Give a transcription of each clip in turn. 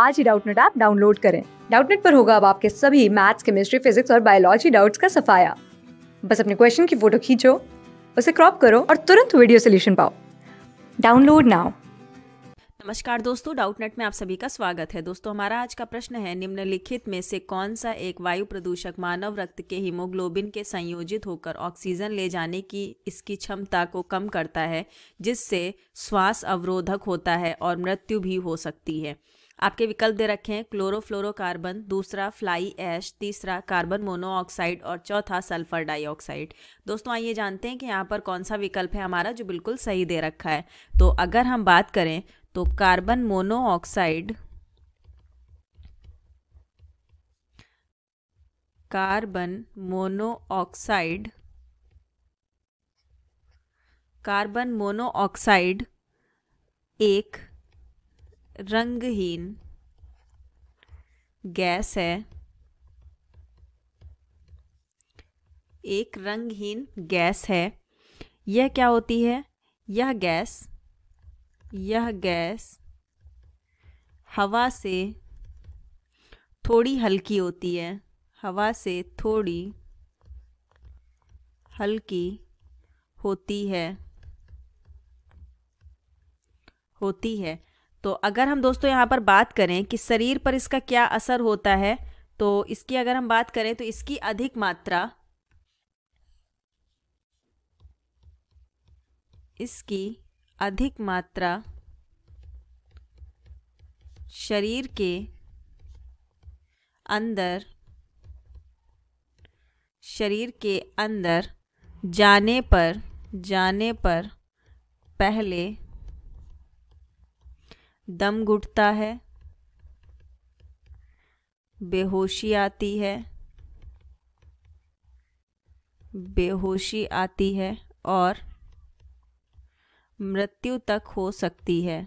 आज ही Doubtnut app download करें डाउटनेट पर होगा अब आपके सभी मैथ्स केमिस्ट्री फिजिक्स और बायोलॉजी डाउट्स का सफाया बस अपने क्वेश्चन की फोटो खींचो उसे क्रॉप करो और तुरंत वीडियो सोल्यूशन पाओ डाउनलोड नाउ नमस्कार दोस्तों डाउटनेट में आप सभी का स्वागत है दोस्तों हमारा आज का प्रश्न है निम्नलिखित में से कौन सा एक वायु प्रदूषक मानव रक्त के हीमोग्लोबिन के संयोजित होकर ऑक्सीजन ले जाने की इसकी क्षमता को कम करता है जिससे श्वास अवरोधक होता है और मृत्यु भी हो सकती है आपके विकल्प दे रखे हैं क्लोरोफ्लोरोकार्बन दूसरा फ्लाई ऐश तीसरा कार्बन मोनोऑक्साइड और चौथा सल्फर डाइऑक्साइड दोस्तों आइए जानते हैं कि यहाँ पर कौन सा विकल्प है हमारा जो बिल्कुल सही दे रखा है तो अगर हम बात करें तो carbon monoxide carbon monoxide carbon monoxide एक रंगहीन गैस है एक रंगहीन गैस है यह क्या होती है यह गैस यह गैस हवा से थोड़ी हल्की होती है हवा से थोड़ी हल्की होती है होती है तो अगर हम दोस्तों यहाँ पर बात करें कि शरीर पर इसका क्या असर होता है तो इसकी अगर हम बात करें तो इसकी अधिक मात्रा इसकी अधिक मात्रा शरीर के अंदर शरीर के अंदर जाने पर जाने पर पहले दम घुटता है बेहोशी आती है बेहोशी आती है और मृत्यु तक हो सकती है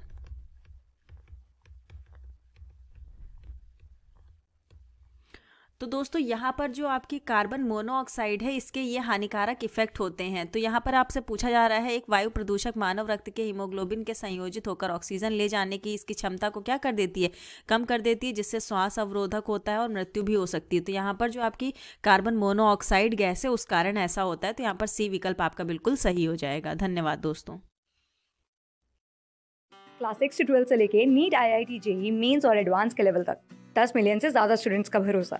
तो दोस्तों यहाँ पर जो आपकी कार्बन मोनोऑक्साइड है इसके ये हानिकारक इफेक्ट होते हैं तो यहाँ पर आपसे पूछा जा रहा है एक वायु प्रदूषक मानव रक्त के हीमोग्लोबिन के संयोजित होकर ऑक्सीजन ले जाने की इसकी क्षमता को क्या कर देती है कम कर देती है जिससे श्वास अवरोधक होता है और मृत्यु भी हो सकती है तो यहाँ पर जो आपकी कार्बन मोनोऑक्साइड गैस है उस कारण ऐसा होता है तो यहाँ पर सी विकल्प आपका बिल्कुल सही हो जाएगा धन्यवाद दोस्तों क्लास सिक्स से ट्वेल्थ से लेके NEET I I T JEE mains और एडवांस के लेवल तक दस मिलियन से ज़्यादा स्टूडेंट्स का भरोसा